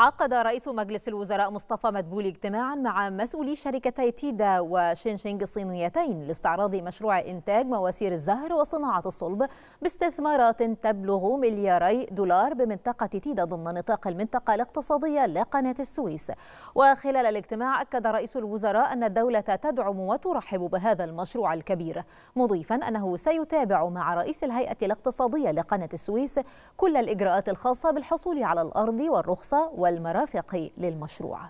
عقد رئيس مجلس الوزراء مصطفى مدبولي اجتماعا مع مسؤولي شركتي تيدا وشينشينج الصينيتين لاستعراض مشروع إنتاج مواسير الزهر وصناعة الصلب باستثمارات تبلغ ملياري دولار بمنطقة تيدا ضمن نطاق المنطقة الاقتصادية لقناة السويس وخلال الاجتماع أكد رئيس الوزراء أن الدولة تدعم وترحب بهذا المشروع الكبير مضيفا أنه سيتابع مع رئيس الهيئة الاقتصادية لقناة السويس كل الإجراءات الخاصة بالحصول على الأرض والرخصة والمرافق للمشروع